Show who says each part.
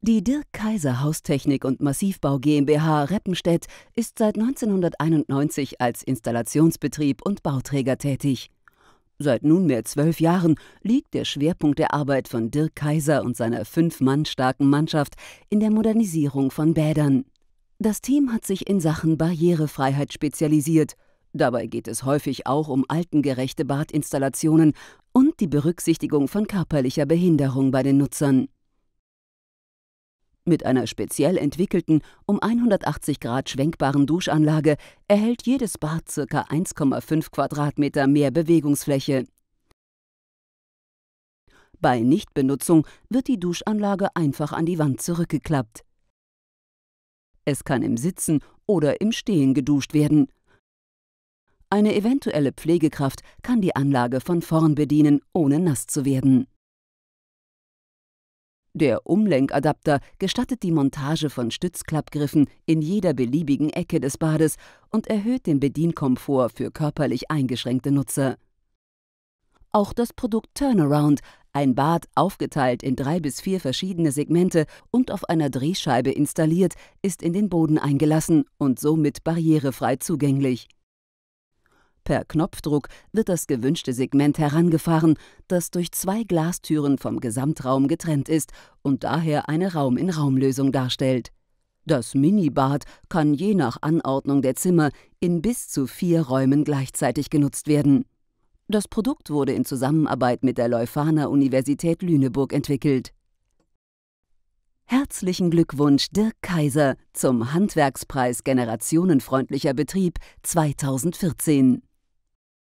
Speaker 1: Die Dirk Kaiser Haustechnik und Massivbau GmbH Reppenstedt ist seit 1991 als Installationsbetrieb und Bauträger tätig. Seit nunmehr zwölf Jahren liegt der Schwerpunkt der Arbeit von Dirk Kaiser und seiner fünf Mann starken Mannschaft in der Modernisierung von Bädern. Das Team hat sich in Sachen Barrierefreiheit spezialisiert. Dabei geht es häufig auch um altengerechte Badinstallationen und die Berücksichtigung von körperlicher Behinderung bei den Nutzern. Mit einer speziell entwickelten, um 180 Grad schwenkbaren Duschanlage erhält jedes Bad ca. 1,5 Quadratmeter mehr Bewegungsfläche. Bei Nichtbenutzung wird die Duschanlage einfach an die Wand zurückgeklappt. Es kann im Sitzen oder im Stehen geduscht werden. Eine eventuelle Pflegekraft kann die Anlage von vorn bedienen, ohne nass zu werden. Der Umlenkadapter gestattet die Montage von Stützklappgriffen in jeder beliebigen Ecke des Bades und erhöht den Bedienkomfort für körperlich eingeschränkte Nutzer. Auch das Produkt Turnaround, ein Bad aufgeteilt in drei bis vier verschiedene Segmente und auf einer Drehscheibe installiert, ist in den Boden eingelassen und somit barrierefrei zugänglich. Per Knopfdruck wird das gewünschte Segment herangefahren, das durch zwei Glastüren vom Gesamtraum getrennt ist und daher eine Raum-in-Raum-Lösung darstellt. Das Minibad kann je nach Anordnung der Zimmer in bis zu vier Räumen gleichzeitig genutzt werden. Das Produkt wurde in Zusammenarbeit mit der Leuphana Universität Lüneburg entwickelt. Herzlichen Glückwunsch Dirk Kaiser zum Handwerkspreis Generationenfreundlicher Betrieb 2014.